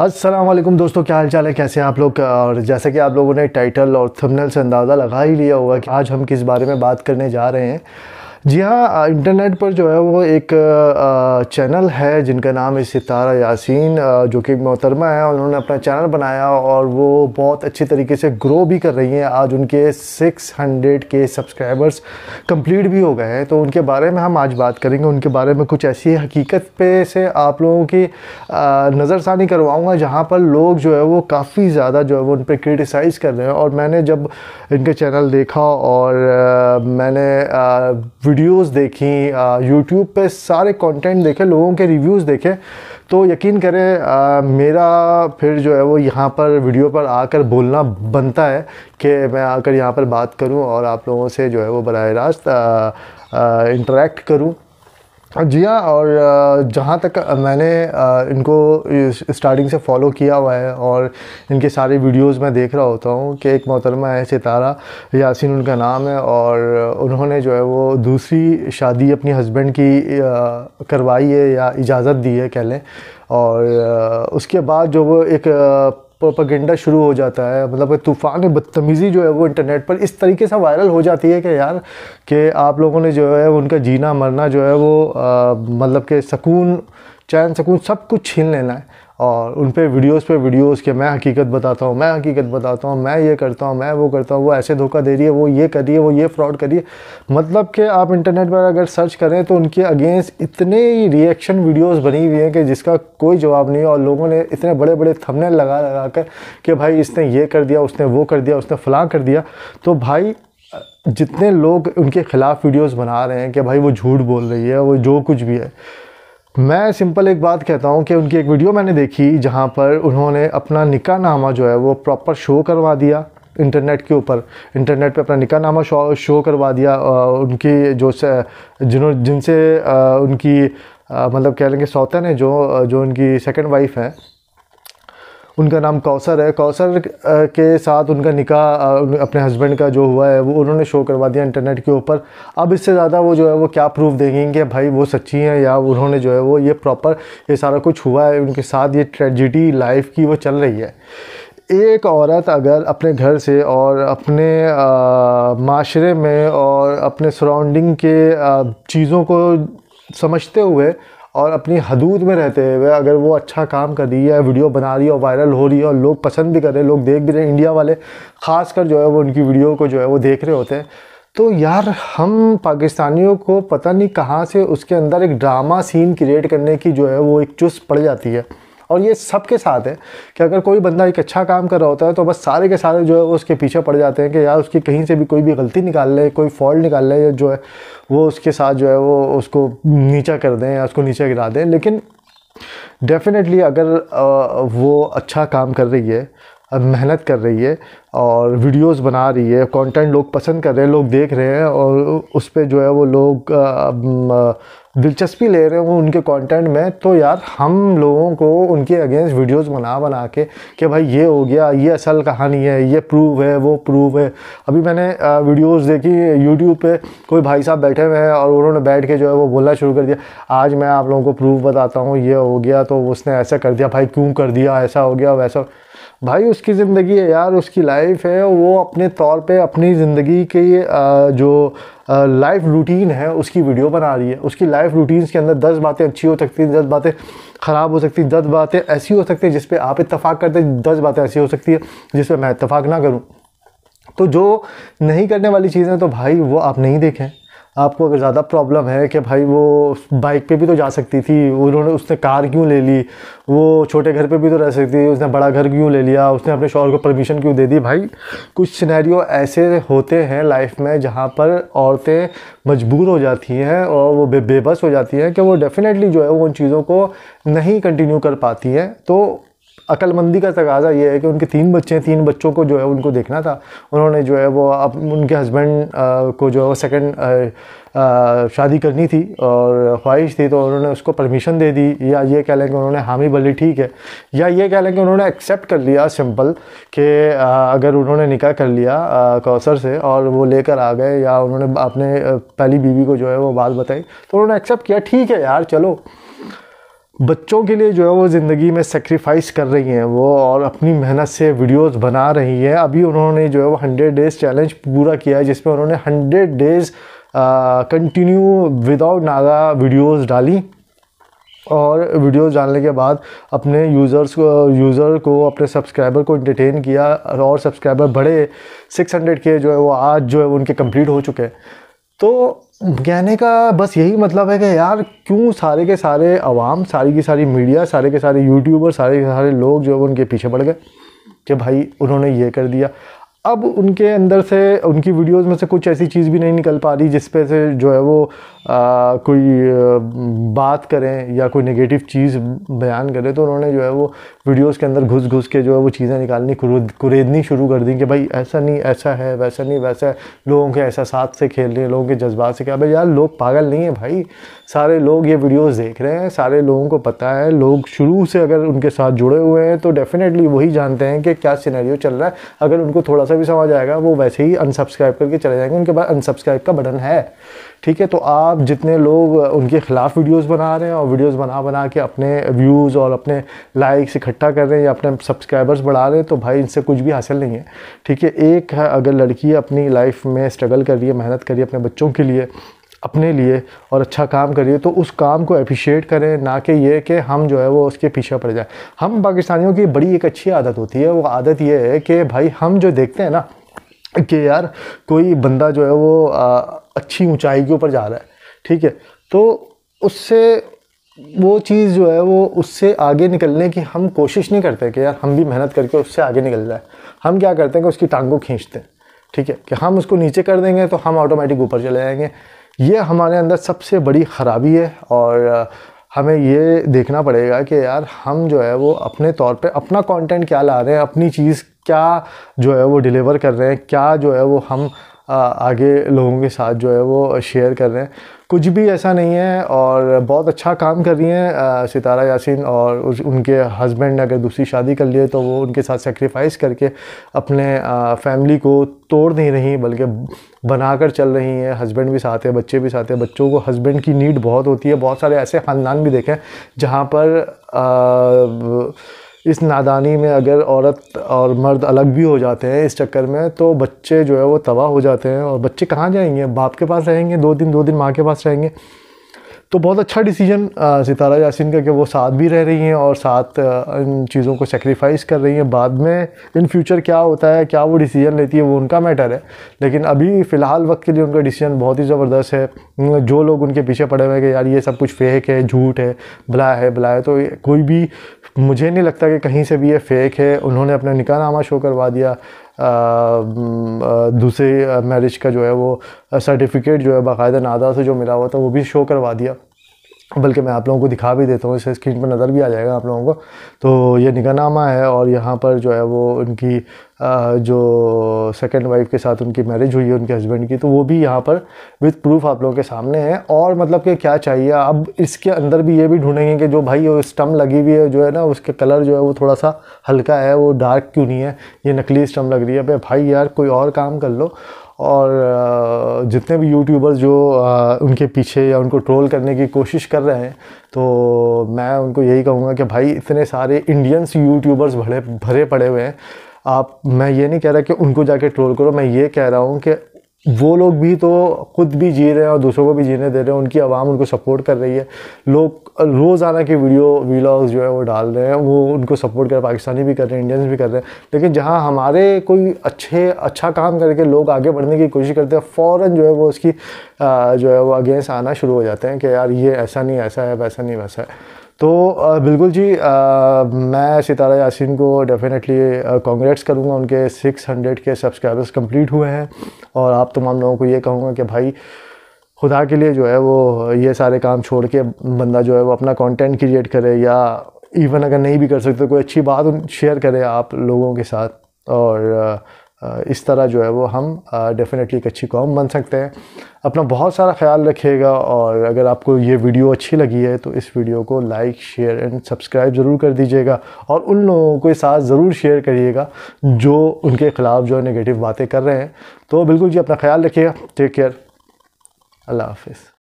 असलम दोस्तों क्या हाल चाल है कैसे हैं आप लोग और जैसा कि आप लोगों ने टाइटल और थंबनेल से अंदाज़ा लगा ही लिया होगा कि आज हम किस बारे में बात करने जा रहे हैं जी हाँ इंटरनेट पर जो है वो एक चैनल है जिनका नाम है सितारा यासीन जो कि मोहतरमा है उन्होंने अपना चैनल बनाया और वो बहुत अच्छे तरीके से ग्रो भी कर रही हैं आज उनके 600 के सब्सक्राइबर्स कंप्लीट भी हो गए हैं तो उनके बारे में हम आज बात करेंगे उनके बारे में कुछ ऐसी हकीकत पे से आप लोगों की नज़रसानी करवाऊँगा जहाँ पर लोग जो है वो काफ़ी ज़्यादा जो है वो उन पर क्रिटिसाइज़ कर रहे हैं और मैंने जब इनका चैनल देखा और मैंने वीडियोस देखी यूट्यूब पे सारे कंटेंट देखे लोगों के रिव्यूज़ देखे तो यकीन करें आ, मेरा फिर जो है वो यहाँ पर वीडियो पर आकर बोलना बनता है कि मैं आकर यहाँ पर बात करूँ और आप लोगों से जो है वो बर रास्त इंटरेक्ट करूँ जी हाँ और जहाँ तक मैंने इनको स्टार्टिंग से फॉलो किया हुआ है और इनके सारे वीडियोस मैं देख रहा होता हूँ कि एक मोहतरमा है सितारा यासिन उनका नाम है और उन्होंने जो है वो दूसरी शादी अपनी हस्बैंड की करवाई है या इजाज़त दी है कह लें और उसके बाद जो वो एक प्रोपागेंडा शुरू हो जाता है मतलब तूफ़ान बदतमीज़ी जो है वो इंटरनेट पर इस तरीके से वायरल हो जाती है कि यार कि आप लोगों ने जो है उनका जीना मरना जो है वो आ, मतलब के सकून चैन सकून सब कुछ छीन लेना है और उन पर वीडियोस पे वीडियोस के मैं हकीकत बताता हूँ मैं हकीकत बताता हूँ मैं ये करता हूँ मैं वो करता हूँ वो ऐसे धोखा दे रही है वो ये कर रही है वो ये फ्रॉड कर रही है मतलब कि आप इंटरनेट पर अगर सर्च करें तो उनके अगेंस्ट इतने ही रिएक्शन वीडियोस बनी हुई हैं कि जिसका कोई जवाब नहीं है और लोगों ने इतने बड़े बड़े थमने लगा लगा कर कि भाई इसने ये कर दिया उसने वो कर दिया उसने फलाँ कर दिया तो भाई जितने लोग उनके ख़िलाफ़ वीडियोज़ बना रहे हैं कि भाई वो झूठ बोल रही है वो जो कुछ भी है मैं सिंपल एक बात कहता हूँ कि उनकी एक वीडियो मैंने देखी जहाँ पर उन्होंने अपना निका नामा जो है वो प्रॉपर शो करवा दिया इंटरनेट के ऊपर इंटरनेट पे अपना निका नामा शो शो करवा दिया उनकी जो से जिन्हों जिनसे उनकी मतलब कह लेंगे सौतन है जो जो उनकी सेकंड वाइफ है उनका नाम कौसर है कौसर के साथ उनका निकाह अपने हस्बैंड का जो हुआ है वो उन्होंने शो करवा दिया इंटरनेट के ऊपर अब इससे ज़्यादा वो जो है वो क्या प्रूफ देंगे कि भाई वो सच्ची हैं या उन्होंने जो है वो ये प्रॉपर ये सारा कुछ हुआ है उनके साथ ये ट्रेजिडी लाइफ की वो चल रही है एक औरत अगर अपने घर से और अपने माशरे में और अपने सराउंडिंग के चीज़ों को समझते हुए और अपनी हदूद में रहते हुए अगर वो अच्छा काम कर रही है वीडियो बना रही है और वायरल हो रही है और लोग पसंद भी कर रहे हैं लोग देख भी रहे हैं इंडिया वाले ख़ास कर जो है वो उनकी वीडियो को जो है वो देख रहे होते हैं तो यार हम पाकिस्तानियों को पता नहीं कहाँ से उसके अंदर एक ड्रामा सीन क्रिएट करने की जो है वो एक चुस्त पड़ जाती है और ये सबके साथ है कि अगर कोई बंदा एक अच्छा काम कर रहा होता है तो बस सारे के सारे जो है उसके पीछे पड़ जाते हैं कि यार उसकी कहीं से भी कोई भी गलती निकाल ले कोई फॉल्ट निकाल ले या जो है वो उसके साथ जो है वो उसको नीचा कर दें या उसको नीचे गिरा दें लेकिन डेफ़िनेटली अगर वो अच्छा काम कर रही है मेहनत कर रही है और वीडियोस बना रही है कंटेंट लोग पसंद कर रहे हैं लोग देख रहे हैं और उस पर जो है वो लोग दिलचस्पी ले रहे हैं उनके कंटेंट में तो यार हम लोगों को उनके अगेंस्ट वीडियोस बना बना के कि भाई ये हो गया ये असल कहानी है ये प्रूव है वो प्रूव है अभी मैंने वीडियोस देखी यूट्यूब पे कोई भाई साहब बैठे हुए हैं और उन्होंने बैठ के जो है वो बोलना शुरू कर दिया आज मैं आप लोगों को प्रूफ बताता हूँ ये हो गया तो उसने ऐसा कर दिया भाई क्यों कर दिया ऐसा हो गया वैसा भाई उसकी ज़िंदगी है यार उसकी लाइफ लाइफ है वो अपने तौर पे अपनी ज़िंदगी के जो लाइफ रूटीन है उसकी वीडियो बना रही है उसकी लाइफ रूटीन्स के अंदर दस बातें अच्छी हो सकती हैं दस बातें ख़राब हो सकती हैं दस बातें ऐसी हो सकती हैं जिस पर आप इतफाक़ करते हैं दस बातें ऐसी हो सकती है जिस पर मैं इतफाक़ ना करूँ तो जो नहीं करने वाली चीज़ें तो भाई वो आप नहीं देखें आपको अगर ज़्यादा प्रॉब्लम है कि भाई वो बाइक पे भी तो जा सकती थी उन्होंने उसने कार क्यों ले ली वो छोटे घर पे भी तो रह सकती थी उसने बड़ा घर क्यों ले लिया उसने अपने शोर को परमिशन क्यों दे दी भाई कुछ सिनेरियो ऐसे होते हैं लाइफ में जहाँ पर औरतें मजबूर हो जाती हैं और वो बे बेबस हो जाती हैं कि वो डेफ़िनेटली जो है वो उन चीज़ों को नहीं कंटिन्यू कर पाती हैं तो अकलमंदी का तकाजा ये है कि उनके तीन बच्चे हैं तीन बच्चों को जो है उनको देखना था उन्होंने जो है वो अब उनके हस्बैंड को जो है वो सेकेंड शादी करनी थी और ख्वाहिश थी तो उन्होंने उसको परमिशन दे दी या ये कह लें कि उन्होंने हामी भली ठीक है या ये कह लें कि उन्होंने एक्सेप्ट कर लिया सिंपल कि अगर उन्होंने निकाह कर लिया कौसर से और वो लेकर आ गए या उन्होंने अपने पहली बीवी को जो है वो बात बताई तो उन्होंने एक्सेप्ट किया ठीक है यार चलो बच्चों के लिए जो है वो ज़िंदगी में सेक्रीफाइस कर रही हैं वो और अपनी मेहनत से वीडियोस बना रही हैं अभी उन्होंने जो है वो हंड्रेड डेज़ चैलेंज पूरा किया है जिसमें उन्होंने हंड्रेड डेज़ कंटिन्यू विदाउट नागा वीडियोस डाली और वीडियोस डालने के बाद अपने यूज़र्स को यूज़र को अपने सब्सक्राइबर को इंटरटेन किया और सब्सक्राइबर बढ़े 600 के जो है वो आज जो है वो उनके कंप्लीट हो चुके हैं तो कहने का बस यही मतलब है कि यार क्यों सारे के सारे आवाम सारी की सारी मीडिया सारे के सारे यूट्यूबर सारे के सारे लोग जो है उनके पीछे पड़ गए कि भाई उन्होंने ये कर दिया अब उनके अंदर से उनकी वीडियोस में से कुछ ऐसी चीज़ भी नहीं निकल पा रही जिस पे से जो है वो आ, कोई बात करें या कोई नेगेटिव चीज़ बयान करें तो उन्होंने जो है वो वीडियोस के अंदर घुस घुस के जो है वो चीज़ें निकालनी कुरेदनी शुरू कर दी कि भाई ऐसा नहीं ऐसा है वैसा नहीं वैसा है लोगों के एहसास से खेल रहे हैं लोगों के जज्बात से क्या भाई यार लोग पागल नहीं है भाई सारे लोग ये वीडियोज़ देख रहे हैं सारे लोगों को पता है लोग शुरू से अगर उनके साथ जुड़े हुए हैं तो डेफ़िनेटली वही जानते हैं कि क्या सीनारी चल रहा है अगर उनको थोड़ा सा सा भी समझ आएगा वो वैसे ही अनसब्सक्राइब करके चले जाएंगे उनके पास अनसब्सक्राइब का बटन है ठीक है तो आप जितने लोग उनके ख़िलाफ़ वीडियोस बना रहे हैं और वीडियोस बना बना के अपने व्यूज़ और अपने लाइक्स इकट्ठा कर रहे हैं या अपने सब्सक्राइबर्स बढ़ा रहे हैं तो भाई इनसे कुछ भी हासिल नहीं है ठीक है एक है अगर लड़की अपनी लाइफ में स्ट्रगल कर रही है मेहनत कर रही है अपने बच्चों के लिए अपने लिए और अच्छा काम करिए तो उस काम को अप्रिशिएट करें ना कि ये कि हम जो है वो उसके पीछे पड़ जाए हम पाकिस्तानियों की बड़ी एक अच्छी आदत होती है वो आदत ये है कि भाई हम जो देखते हैं ना कि यार कोई बंदा जो है वो आ, अच्छी ऊंचाई के ऊपर जा रहा है ठीक है तो उससे वो चीज़ जो है वो उससे आगे निकलने की हम कोशिश नहीं करते कि यार हम भी मेहनत करके उससे आगे निकल जाए हम क्या करते हैं कि उसकी टांग को खींचते हैं ठीक है कि हम उसको नीचे कर देंगे तो हम ऑटोमेटिक ऊपर चले जाएंगे ये हमारे अंदर सबसे बड़ी ख़राबी है और हमें ये देखना पड़ेगा कि यार हम जो है वो अपने तौर पे अपना कंटेंट क्या ला रहे हैं अपनी चीज़ क्या जो है वो डिलीवर कर रहे हैं क्या जो है वो हम आगे लोगों के साथ जो है वो शेयर कर रहे हैं कुछ भी ऐसा नहीं है और बहुत अच्छा काम कर रही हैं सितारा यासिन और उस उनके हस्बैंड ने अगर दूसरी शादी कर लिए तो वो उनके साथ सेक्रीफाइस करके अपने फैमिली को तोड़ नहीं रही बल्कि बनाकर चल रही हैं हस्बैंड भी साथ है बच्चे भी साथ हैं बच्चों को हस्बैंड की नीड बहुत होती है बहुत सारे ऐसे ख़ानदान भी देखें जहाँ पर आ, इस नादानी में अगर औरत और मर्द अलग भी हो जाते हैं इस चक्कर में तो बच्चे जो है वो तबाह हो जाते हैं और बच्चे कहाँ जाएंगे बाप के पास रहेंगे दो दिन दो दिन माँ के पास रहेंगे तो बहुत अच्छा डिसीजन सितारा यासिन का कि वो साथ भी रह रही हैं और साथ इन चीज़ों को सेक्रीफाइस कर रही हैं बाद में इन फ्यूचर क्या होता है क्या वो डिसीजन लेती है वो उनका मैटर है लेकिन अभी फ़िलहाल वक्त के लिए उनका डिसीजन बहुत ही ज़बरदस्त है जो लोग उनके पीछे पड़े हुए हैं कि यार ये सब कुछ फेक है झूठ है भला है बला है तो कोई भी मुझे नहीं लगता कि कहीं से भी ये फेक है उन्होंने अपना नामा शो करवा दिया दूसरे मैरिज का जो है वो सर्टिफिकेट जो है बाकायदा नादा से जो मिला हुआ था वो भी शो करवा दिया बल्कि मैं आप लोगों को दिखा भी देता हूँ इसे स्क्रीन पर नज़र भी आ जाएगा आप लोगों को तो ये निगाहनामा है और यहाँ पर जो है वो उनकी जो सेकंड वाइफ के साथ उनकी मैरिज हुई है उनके हस्बैंड की तो वो भी यहाँ पर विथ प्रूफ आप लोगों के सामने है और मतलब कि क्या चाहिए अब इसके अंदर भी ये भी ढूंढेंगे कि जो भाई स्टम लगी हुई है जो है ना उसके कलर जो है वो थोड़ा सा हल्का है वो डार्क क्यों नहीं है ये नकली स्टम लग रही है भाई यार कोई और काम कर लो और जितने भी यूट्यूबर्स जो उनके पीछे या उनको ट्रोल करने की कोशिश कर रहे हैं तो मैं उनको यही कहूँगा कि भाई इतने सारे इंडियंस यूट्यूबर्स भरे भरे पड़े हुए हैं आप मैं ये नहीं कह रहा कि उनको जाके ट्रोल करो मैं ये कह रहा हूँ कि वो लोग भी तो ख़ुद भी जी रहे हैं और दूसरों को भी जीने दे रहे हैं उनकी आवाम उनको सपोर्ट कर रही है लोग रोज़ाना की वीडियो वीलॉग्स जो है वो डाल रहे हैं वो उनको सपोर्ट कर पाकिस्तानी भी कर रहे हैं इंडियंस भी कर रहे हैं लेकिन जहाँ हमारे कोई अच्छे अच्छा काम करके लोग आगे बढ़ने की कोशिश करते हैं फ़ौर जो है वो उसकी जो है वो अगेंस्ट आना शुरू हो जाते हैं कि यार ये ऐसा नहीं ऐसा है वैसा नहीं वैसा है तो बिल्कुल जी मैं सितारा यासिन को डेफ़िनेटली कॉन्ग्रेट्स करूँगा उनके 600 के सब्सक्राइबर्स कंप्लीट हुए हैं और आप तमाम लोगों को ये कहूँगा कि भाई खुदा के लिए जो है वो ये सारे काम छोड़ के बंदा जो है वो अपना कंटेंट क्रिएट करे या इवन अगर नहीं भी कर सकते तो कोई अच्छी बात शेयर करे आप लोगों के साथ और इस तरह जो है वो हम डेफ़िनेटली एक अच्छी कॉम बन सकते हैं अपना बहुत सारा ख्याल रखिएगा और अगर आपको ये वीडियो अच्छी लगी है तो इस वीडियो को लाइक शेयर एंड सब्सक्राइब ज़रूर कर दीजिएगा और उन लोगों के साथ ज़रूर शेयर करिएगा जो उनके ख़िलाफ़ जो नेगेटिव बातें कर रहे हैं तो बिल्कुल जी अपना ख्याल रखिएगा टेक केयर Allah Hafiz.